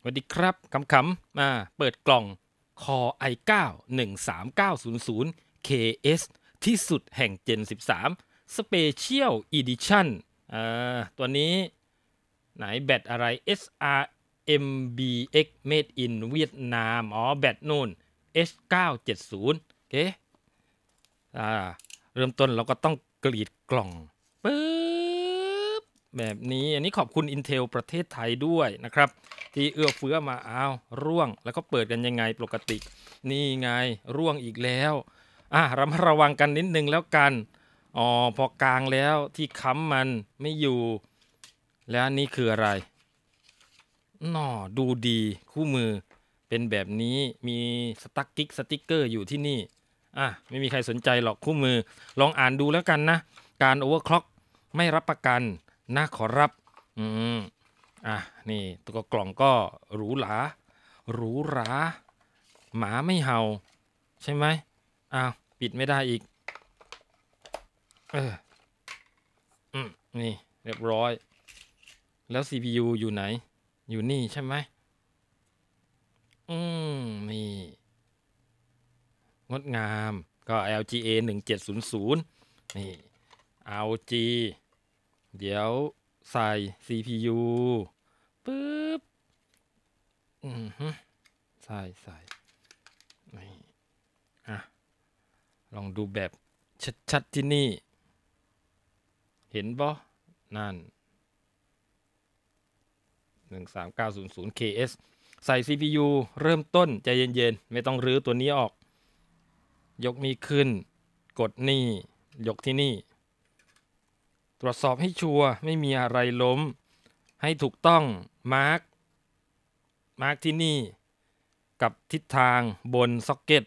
สวัสดีครับคำๆำมาเปิดกล่องคอ i9 13900 KS ที่สุดแห่ง Gen 13 Special Edition ั่นตัวนี้ ไหนแบตอะไร SR MBX Made in เวียดนามอ๋อแบตนู่น s 9 7 0โอเคอ่าเริ่มต้นเราก็ต้องกรีดกล่องปึ๊แบบนี้อันนี้ขอบคุณ Intel ประเทศไทยด้วยนะครับ ที่เอื้อเฟื้อมาอ้าวร่วงแล้วก็เปิดกันยังไงปกติ นี่ไงร่วงอีกแล้ว อ่ะระมัดระวังกันนิดนึงแล้วกัน อ๋อ พอกลางแล้วที่ค้ำมันไม่อยู่ แล้วนี่คืออะไรนอดูดีคู่มือ เป็นแบบนี้มีสตักกิกสติกเกอร์อยู่ที่นี่อ่ะไม่มีใครสนใจหรอกคู่มือ ลองอ่านดูแล้วกันนะ การโอเวอร์คล็อกไม่รับประกันนะขอรับ อืม อ่ะ นี่ ตัวกล่องก็ หรูหรา หรูหรา หมาไม่เห่า ใช่ไหม อ้าว ปิดไม่ได้อีก เออ อืม นี่ เรียบร้อย แล้ว CPU อยู่ไหน อยู่นี่ใช่ไหม อืม นี่ งดงาม ก็ LGA 1700นี่ LG เดี๋ยวใส่ CPU ปึ๊บ อือฮึ ใส่ใส่นี่อ่ะลองดูแบบชัดๆที่นี่ เห็นบ่นั่น 13900KS ใส่ CPU เริ่มต้นใจเย็นๆ ไม่ต้องรื้อตัวนี้ออก ยกนี้ขึ้น กดนี่ ยกที่นี่ตรวจสอบให้ชัวร์ไม่มีอะไรล้ม ให้ถูกต้อง มาร์กมาร์กที่นี่ กับทิศทางบนซ็อกเก็ต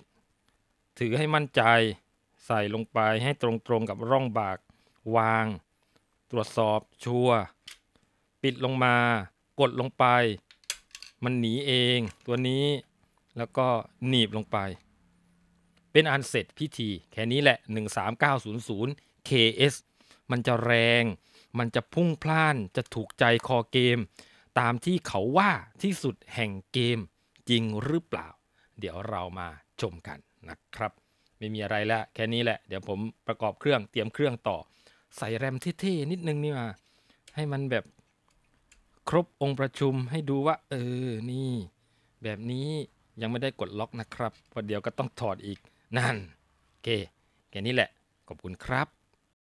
ถือให้มั่นใจใส่ลงไปให้ตรงๆกับร่องบาก วาง ตรวจสอบชัวร์ปิดลงมากดลงไป มันหนีเอง ตัวนี้แล้วก็หนีบลงไป เป็นอันเสร็จพิธี แค่นี้แหละ 13900 KS มันจะแรง มันจะพุ่งพล่าน จะถูกใจคอเกม ตามที่เขาว่าที่สุดแห่งเกม จริงหรือเปล่า เดี๋ยวเรามาชมกันนะครับ ไม่มีอะไรแล้วแค่นี้แหละ เดี๋ยวผมประกอบเครื่องเตรียมเครื่องต่อ ใส่แรมเท่ๆนิดนึงนี่มาให้มันแบบ ครบองค์ประชุมให้ดูว่า เออ นี่ แบบนี้ยังไม่ได้กดล็อกนะครับพอเดี๋ยวก็ต้องถอดอีก นั่นโอเคแค่นี้แหละ ขอบคุณครับ